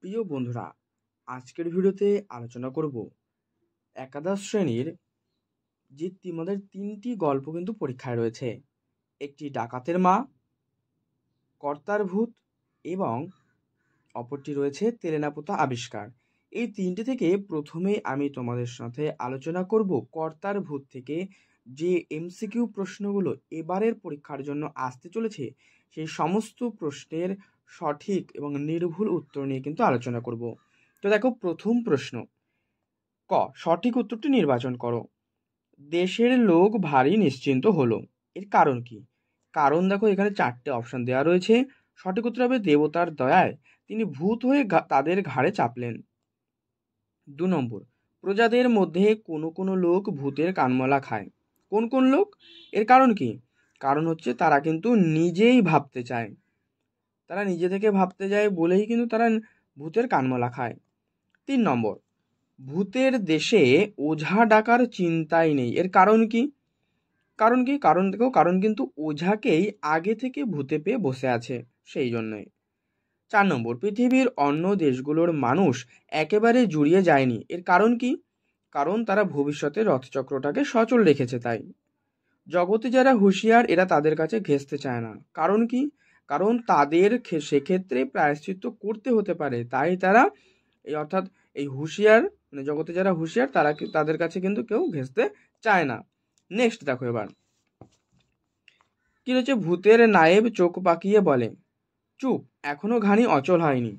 প্রিয় বন্ধুরা আজকের ভিডিওতে আলোচনা করব একাদশ শ্রেণীর যে তোমাদের তিনটি গল্প কিন্তু পরীক্ষায় রয়েছে একটি ডাকাতের মা কর্তার ভূত এবং অপরটি রয়েছে তেলেনাপোতা আবিষ্কার এই তিনটি থেকে প্রথমে আমি তোমাদের সাথে আলোচনা করব কর্তার ভূত থেকে যে এমসিকিউ প্রশ্নগুলো এবারের পরীক্ষার জন্য আসতে চলেছে সেই সমস্ত প্রশ্নের সঠিক এবং নির্ভুল উত্তর নিয়ে কিন্তু আলোচনা করব তো দেখো প্রথম প্রশ্ন ক সঠিক উত্তরটি নির্বাচন করো দেশের লোক ভারী নিশ্চিন্ত হলো এর কারণ কি কারণ দেখো এখানে চারটে অপশন দেওয়া রয়েছে সঠিক উত্তর হবে দেবতার দয়ায় তিনি ভূত হয়ে তাদের ঘাড়ে চাপলেন দু নম্বর প্রজাদের মধ্যে কোনো কোনো লোক ভূতের কানমলা খায় কোন কোন লোক এর কারণ কি কারণ হচ্ছে তারা কিন্তু নিজেই ভাবতে চায় তারা নিজে থেকে ভাবতে যায় বলেই কিন্তু তারা ভূতের কানমলা খায় তিন নম্বর ভূতের দেশে ওঝা ডাকার চিন্তাই নেই এর কারণ কি কারণ কি কারণ দেখো কারণ কিন্তু ওঝাকেই আগে থেকে ভূতে পেয়ে বসে আছে সেই জন্যই চার নম্বর পৃথিবীর অন্য দেশগুলোর মানুষ একেবারে জুড়িয়ে যায়নি এর কারণ কি কারণ তারা ভবিষ্যতে রথচক্রটাকে সচল রেখেছে তাই জগতে যারা হুঁশিয়ার এরা তাদের কাছে ঘেঁচতে চায় না কারণ কি কারণ তাদের সেক্ষেত্রে প্রায়শ্চিত্ত করতে হতে পারে তাই তারা এই অর্থাৎ এই হুঁশিয়ার মানে জগতে যারা হুঁশিয়ার তারা তাদের কাছে কিন্তু কেউ ঘেঁচতে চায় না নেক্সট দেখো এবার কি রয়েছে ভূতের নায়েব চোখ পাকিয়ে বলে চুপ এখনও ঘানি অচল হয়নি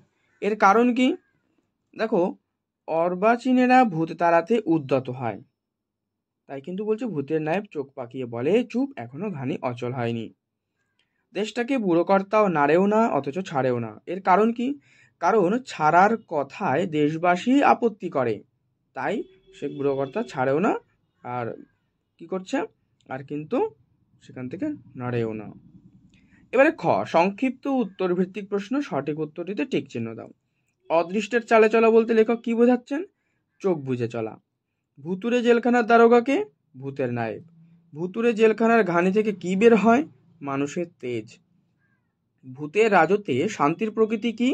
এর কারণ কি দেখো অর্বাচীনেরা ভূত তাড়াতে উদ্যত হয় তাই কিন্তু বলছে ভূতের নায়েব চোখ পাকিয়ে বলে চুপ এখনও ঘানি অচল হয়নি দেশটাকে বুড়োকর্তাও নাড়েও না অথচ ছাড়েও না এর কারণ কি কারণ ছাড়ার কথায় দেশবাসী আপত্তি করে তাই সে বুড়োকর্তা ছাড়েও না আর কি করছে আর কিন্তু সেখান থেকে নাড়েও না এবারে খ সংক্ষিপ্ত উত্তর ভিত্তিক প্রশ্ন সঠিক উত্তরটিতে টিক চিহ্ন দাও অদৃষ্টের চালে চলা বলতে লেখক কি বোঝাচ্ছেন চোখ বুঝে চলা ভুতুরে জেলখানার দারোগাকে ভূতের নায়েব ভুতুরে জেলখানার ঘানি থেকে কি বের হয় মানুষের তেজ ভূতের রাজতে শান্তির প্রকৃতি কি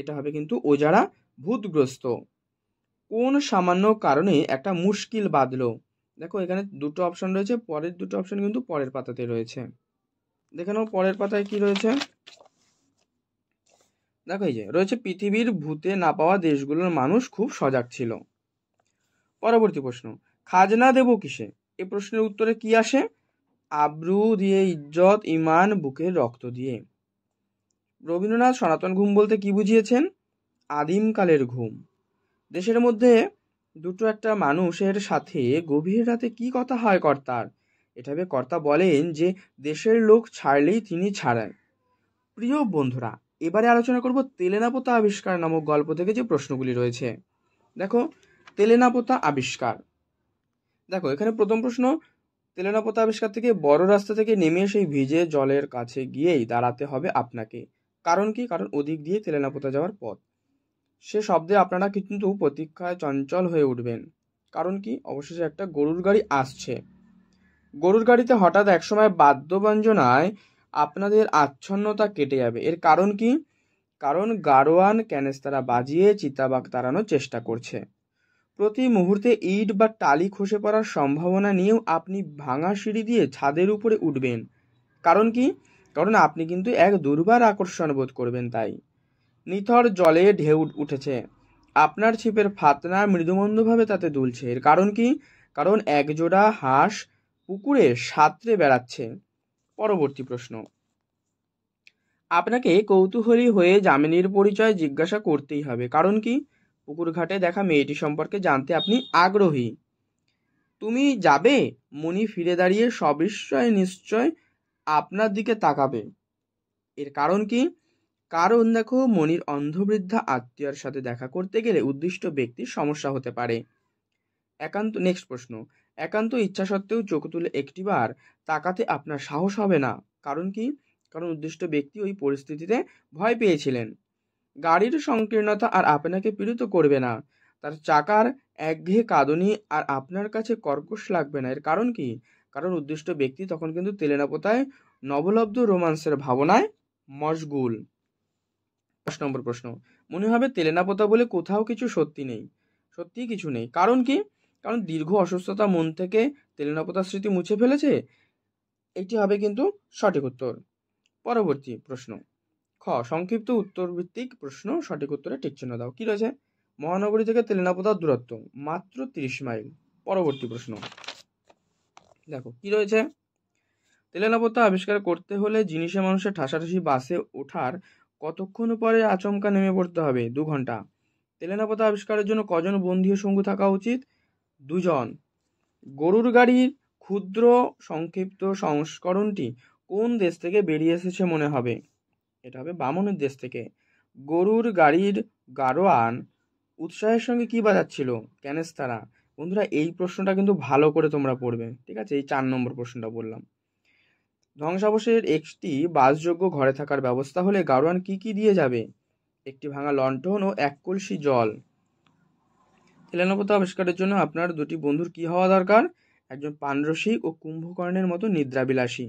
এটা হবে কিন্তু ও যারা ভূতগ্রস্ত কোন সামান্য কারণে একটা মুশকিল বাঁধল দেখো এখানে দুটো অপশন রয়েছে পরের দুটো অপশন কিন্তু পরের পাতাতে রয়েছে দেখে নাও পরের পাতায় কি রয়েছে দেখো এই যে রয়েছে পৃথিবীর ভূতে না পাওয়া দেশগুলোর মানুষ খুব সজাগ ছিল পরবর্তী প্রশ্ন খাজনা দেব কিসে এ প্রশ্নের উত্তরে কি আসে আব্রু দিয়ে ইজ্জত ইমান বুকের রক্ত দিয়ে রবীন্দ্রনাথ সনাতন ঘুম বলতে কি বুঝিয়েছেন আদিমকালের ঘুম দেশের মধ্যে দুটো একটা মানুষের সাথে গভীর রাতে কি কথা হয় কর্তার এটাবে কর্তা বলেন যে দেশের লোক ছাড়লেই তিনি ছাড়েন প্রিয় বন্ধুরা এবারে আলোচনা করব তেলেনাপোতা আবিষ্কার নামক গল্প থেকে যে প্রশ্নগুলি রয়েছে দেখো তেলেনাপোতা আবিষ্কার দেখো এখানে প্রথম প্রশ্ন তেলেনাপোতা আবিষ্কার থেকে বড় রাস্তা থেকে নেমে সেই ভিজে জলের কাছে গিয়েই দাঁড়াতে হবে আপনাকে কারণ কি কারণ ওদিক দিয়ে তেলেনাপোতা যাওয়ার পথ সে শব্দে আপনারা কিন্তু প্রতীক্ষায় চঞ্চল হয়ে উঠবেন কারণ কি অবশেষে একটা গরুর গাড়ি আসছে গরুর গাড়িতে হঠাৎ একসময় বাদ্যবঞ্জনায় আপনাদের আচ্ছন্নতা কেটে যাবে এর কারণ কি কারণ গারোয়ান ক্যানেস্তারা বাজিয়ে চিতাবাঘ তাড়ানোর চেষ্টা করছে প্রতি মুহূর্তে ইট বা টালি খসে পড়ার সম্ভাবনা নিয়েও আপনি ভাঙা সিঁড়ি দিয়ে ছাদের উপরে উঠবেন কারণ কি কারণ আপনি কিন্তু এক দুর্বার আকর্ষণ বোধ করবেন তাই নিথর জলে ঢেউ উঠেছে আপনার ছিপের ফাতনা মৃদুমন্দভাবে তাতে দুলছে এর কারণ কি কারণ একজোড়া হাঁস পুকুরে সাঁতরে বেড়াচ্ছে পরবর্তী প্রশ্ন আপনাকে কৌতূহলী হয়ে জামিনীর পরিচয় জিজ্ঞাসা করতেই হবে কারণ কি পুকুরঘাটে দেখা মেয়েটি সম্পর্কে জানতে আপনি আগ্রহী তুমি যাবে মণি ফিরে দাঁড়িয়ে সবিস্ময় নিশ্চয় আপনার দিকে তাকাবে এর কারণ কি কারণ দেখো মনির অন্ধবৃদ্ধা আত্মীয়ার সাথে দেখা করতে গেলে উদ্দিষ্ট ব্যক্তির সমস্যা হতে পারে একান্ত নেক্সট প্রশ্ন একান্ত ইচ্ছা সত্ত্বেও চোখ তুলে একটিবার তাকাতে আপনার সাহস হবে না কারণ কি কারণ উদ্দিষ্ট ব্যক্তি ওই পরিস্থিতিতে ভয় পেয়েছিলেন গাড়ির সংকীর্ণতা আর আপনাকে পীড়িত করবে না তার চাকার একঘেয়ে কাঁদুনি আর আপনার কাছে কর্কশ লাগবে না এর কারণ কি কারণ উদ্দিষ্ট ব্যক্তি তখন কিন্তু তেলেনাপোতায় নবলব্ধ রোমান্সের ভাবনায় মশগুল দশ নম্বর প্রশ্ন মনে হবে তেলেনাপোতা বলে কোথাও কিছু সত্যি নেই সত্যি কিছু নেই কারণ কি কারণ দীর্ঘ অসুস্থতা মন থেকে তেলেনাপোতা স্মৃতি মুছে ফেলেছে এটি হবে কিন্তু সঠিক উত্তর পরবর্তী প্রশ্ন খ সংক্ষিপ্ত উত্তর ভিত্তিক প্রশ্ন সঠিক উত্তরে টিকচিহ্ন দাও কি রয়েছে মহানগরী থেকে তেলেনাপদার দূরত্ব মাত্র তিরিশ মাইল পরবর্তী প্রশ্ন দেখো কি রয়েছে তেলেনাপত্তা আবিষ্কার করতে হলে জিনিসে মানুষের ঠাসাঠাসি বাসে ওঠার কতক্ষণ পরে আচমকা নেমে পড়তে হবে দু ঘন্টা তেলেনাপথা আবিষ্কারের জন্য কজন বন্ধীয় সঙ্গু থাকা উচিত দুজন গরুর গাড়ির ক্ষুদ্র সংক্ষিপ্ত সংস্করণটি কোন দেশ থেকে বেরিয়ে এসেছে মনে হবে এটা হবে বামনের দেশ থেকে গরুর গাড়ির গারোয়ান উৎসাহের সঙ্গে কী বাজাচ্ছিল ক্যানেস্তারা বন্ধুরা এই প্রশ্নটা কিন্তু ভালো করে তোমরা পড়বে ঠিক আছে এই চার নম্বর প্রশ্নটা বললাম ধ্বংসাবশেষের একটি বাসযোগ্য ঘরে থাকার ব্যবস্থা হলে গারোয়ান কি কি দিয়ে যাবে একটি ভাঙা লণ্ঠন ও এক কলসি জল তেলানোপতা আবিষ্কারের জন্য আপনার দুটি বন্ধুর কি হওয়া দরকার একজন পাণ্ডরসিক ও কুম্ভকর্ণের মতো নিদ্রাবিলাসী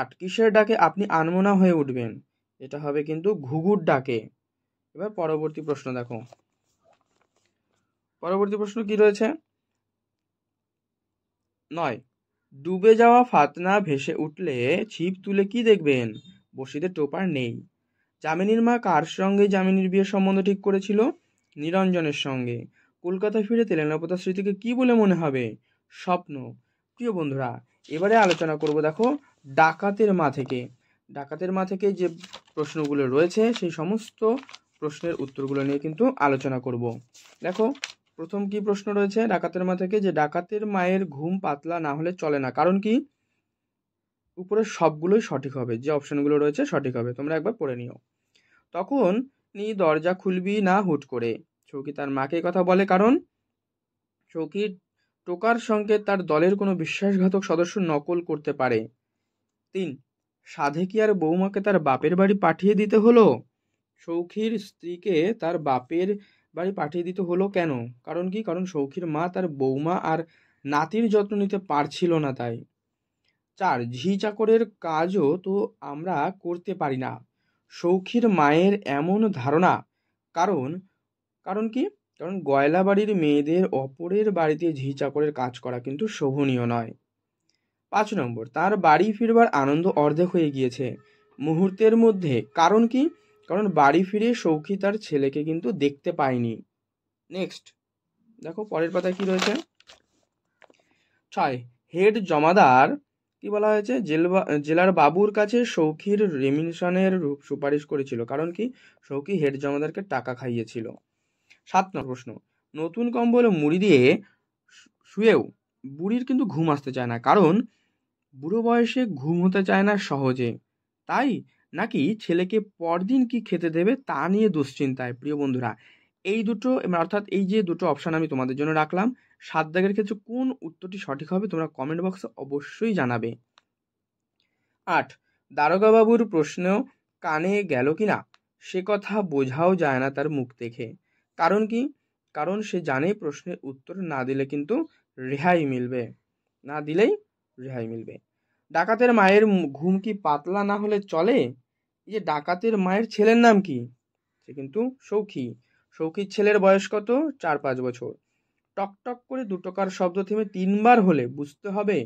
আট কিসের ডাকে আপনি আনমনা হয়ে উঠবেন এটা হবে কিন্তু ঘুঘুর ডাকে এবার পরবর্তী প্রশ্ন দেখো পরবর্তী প্রশ্ন কি রয়েছে নয় ডুবে যাওয়া ফাতনা ভেসে উঠলে ছিপ তুলে কি দেখবেন বসিতে টোপার নেই যামিনীর মা কার সঙ্গে যামিনীর বিয়ের সম্বন্ধ ঠিক করেছিল নিরঞ্জনের সঙ্গে কলকাতা ফিরে তেলেনাপতার স্মৃতিকে কি বলে মনে হবে স্বপ্ন প্রিয় বন্ধুরা এবারে আলোচনা করব দেখো ডাকাতের মা থেকে ডাকাতের মা থেকে যে প্রশ্নগুলো রয়েছে সেই সমস্ত প্রশ্নের উত্তরগুলো নিয়ে কিন্তু আলোচনা করব দেখো প্রথম কি প্রশ্ন রয়েছে ডাকাতের মা থেকে যে ডাকাতের মায়ের ঘুম পাতলা না হলে চলে না কারণ কি উপরে সবগুলোই সঠিক হবে যে অপশনগুলো রয়েছে সঠিক হবে তোমরা একবার পড়ে নিও তখন নি দরজা খুলবি না হুট করে চৌকি তার মাকে কথা বলে কারণ চৌকির টোকার সঙ্গে তার দলের কোনো বিশ্বাসঘাতক সদস্য নকল করতে পারে তিন সাধে কি আর বৌমাকে তার বাপের বাড়ি পাঠিয়ে দিতে হলো সৌখীর স্ত্রীকে তার বাপের বাড়ি পাঠিয়ে দিতে হলো কেন কারণ কি কারণ সৌখীর মা তার বৌমা আর নাতির যত্ন নিতে পারছিল না তাই চার ঝি চাকরের কাজও তো আমরা করতে পারি না সৌখীর মায়ের এমন ধারণা কারণ কারণ কি কারণ গয়লা বাড়ির মেয়েদের অপরের বাড়িতে ঝি চাকরের কাজ করা কিন্তু শোভনীয় নয় পাঁচ নম্বর তার বাড়ি ফিরবার আনন্দ অর্ধেক হয়ে গিয়েছে মুহূর্তের মধ্যে কারণ কি কারণ বাড়ি ফিরে সৌখী তার ছেলেকে কিন্তু দেখতে পায়নি নেক্সট দেখো পরের কথা কি রয়েছে ছয় হেড জমাদার কি বলা হয়েছে জেলবা জেলার বাবুর কাছে সৌখির রূপ সুপারিশ করেছিল কারণ কি সৌখি হেড জমাদারকে টাকা খাইয়েছিল সাত নম্বর প্রশ্ন নতুন কম্বলে মুড়ি দিয়ে শুয়েও বুড়ির কিন্তু ঘুম আসতে চায় না কারণ বুড়ো বয়সে ঘুম হতে চায় না সহজে তাই নাকি ছেলেকে পরদিন কি খেতে দেবে তা নিয়ে দুশ্চিন্তায় প্রিয় বন্ধুরা এই দুটো মানে অর্থাৎ এই যে দুটো অপশান আমি তোমাদের জন্য রাখলাম সাত দাগের ক্ষেত্রে কোন উত্তরটি সঠিক হবে তোমরা কমেন্ট বক্সে অবশ্যই জানাবে আট দারোগাবুর প্রশ্ন কানে গেল কি না সে কথা বোঝাও যায় না তার মুখ দেখে কারণ কি কারণ সে জানে প্রশ্নের উত্তর না দিলে কিন্তু রেহাই মিলবে না দিলেই রেহাই মিলবে ডাকাতের মায়ের ঘুম কি পাতলা না হলে চলে এই যে ডাকাতের মায়ের ছেলের নাম কি সে কিন্তু সৌখী সৌখীর ছেলের বয়স কত চার পাঁচ বছর টকটক করে দুটকার শব্দ থেমে তিনবার হলে বুঝতে হবে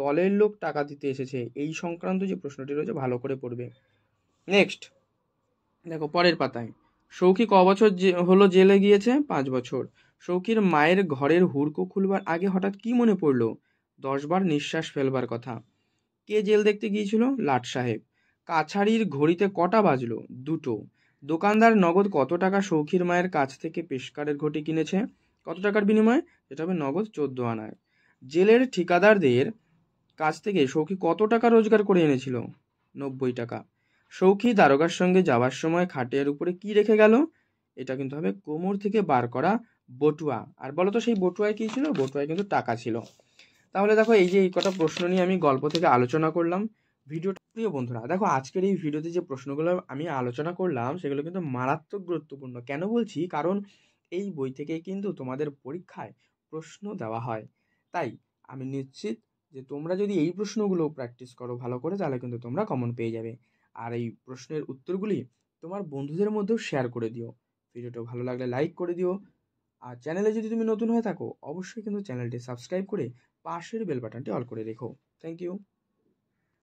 দলের লোক টাকা দিতে এসেছে এই সংক্রান্ত যে প্রশ্নটি রয়েছে ভালো করে পড়বে নেক্সট দেখো পরের পাতায় সৌখী ক বছর হলো জেলে গিয়েছে পাঁচ বছর সৌখীর মায়ের ঘরের হুড়কো খুলবার আগে হঠাৎ কি মনে পড়লো দশবার নিঃশ্বাস ফেলবার কথা কে জেল দেখতে গিয়েছিল লাট সাহেব কাছাড়ির ঘড়িতে কটা বাজলো দুটো দোকানদার নগদ কত টাকা সৌখীর মায়ের কাছ থেকে পেশকারের ঘটি কিনেছে কত টাকার বিনিময়ে সেটা হবে নগদ চোদ্দ আনায় জেলের ঠিকাদারদের কাছ থেকে সৌখী কত টাকা রোজগার করে এনেছিল নব্বই টাকা সৌখী দারোগার সঙ্গে যাওয়ার সময় খাটের উপরে কি রেখে গেল এটা কিন্তু হবে কোমর থেকে বার করা বটুয়া আর বলো তো সেই বটুয়ায় কী ছিল বটুয়ায় কিন্তু টাকা ছিল তাহলে দেখো এই যে এই কটা প্রশ্ন নিয়ে আমি গল্প থেকে আলোচনা করলাম ভিডিওটা প্রিয় বন্ধুরা দেখো আজকের এই ভিডিওতে যে প্রশ্নগুলো আমি আলোচনা করলাম সেগুলো কিন্তু মারাত্মক গুরুত্বপূর্ণ কেন বলছি কারণ এই বই থেকে কিন্তু তোমাদের পরীক্ষায় প্রশ্ন দেওয়া হয় তাই আমি নিশ্চিত যে তোমরা যদি এই প্রশ্নগুলো প্র্যাকটিস করো ভালো করে তাহলে কিন্তু তোমরা কমন পেয়ে যাবে আর এই প্রশ্নের উত্তরগুলি তোমার বন্ধুদের মধ্যেও শেয়ার করে দিও ভিডিওটা ভালো লাগলে লাইক করে দিও আর চ্যানেলে যদি তুমি নতুন হয়ে থাকো অবশ্যই কিন্তু চ্যানেলটি সাবস্ক্রাইব করে পাশের বেল বাটনটি অল করে রেখো থ্যাংক ইউ